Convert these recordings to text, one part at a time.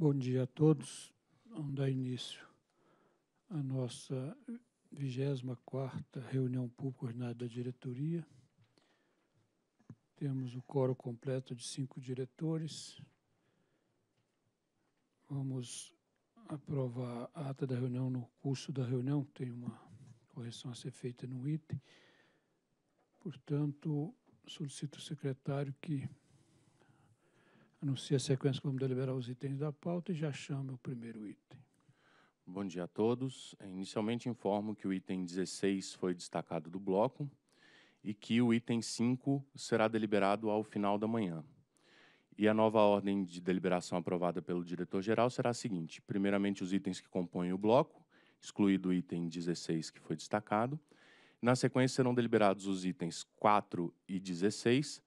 Bom dia a todos. Vamos dar início à nossa 24ª reunião pública ordinária da diretoria. Temos o coro completo de cinco diretores. Vamos aprovar a ata da reunião no curso da reunião. Tem uma correção a ser feita no item. Portanto, solicito o secretário que Anuncio a sequência como deliberar os itens da pauta e já chamo o primeiro item. Bom dia a todos. É, inicialmente informo que o item 16 foi destacado do bloco e que o item 5 será deliberado ao final da manhã. E a nova ordem de deliberação aprovada pelo diretor-geral será a seguinte: primeiramente, os itens que compõem o bloco, excluído o item 16 que foi destacado. Na sequência, serão deliberados os itens 4 e 16,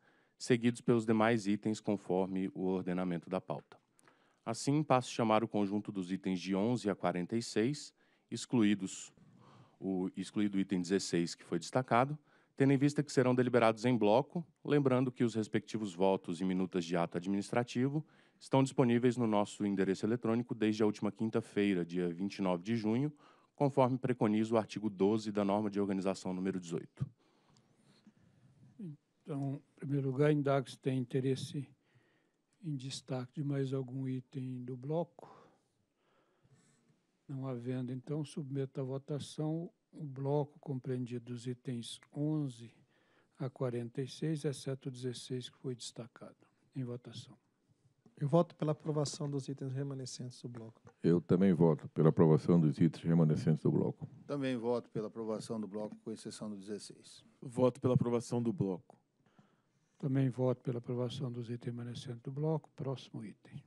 seguidos pelos demais itens conforme o ordenamento da pauta. Assim, passo a chamar o conjunto dos itens de 11 a 46, excluídos o excluído item 16 que foi destacado, tendo em vista que serão deliberados em bloco, lembrando que os respectivos votos e minutas de ato administrativo estão disponíveis no nosso endereço eletrônico desde a última quinta-feira, dia 29 de junho, conforme preconiza o artigo 12 da norma de organização número 18. Então, em primeiro lugar, Indax tem interesse em destaque de mais algum item do bloco. Não havendo, então, submeto à votação o bloco compreendido dos itens 11 a 46, exceto 16, que foi destacado. Em votação. Eu voto pela aprovação dos itens remanescentes do bloco. Eu também voto pela aprovação dos itens remanescentes do bloco. Também voto pela aprovação do bloco, com exceção do 16. Voto pela aprovação do bloco. Também voto pela aprovação dos itens remanescentes do bloco. Próximo item.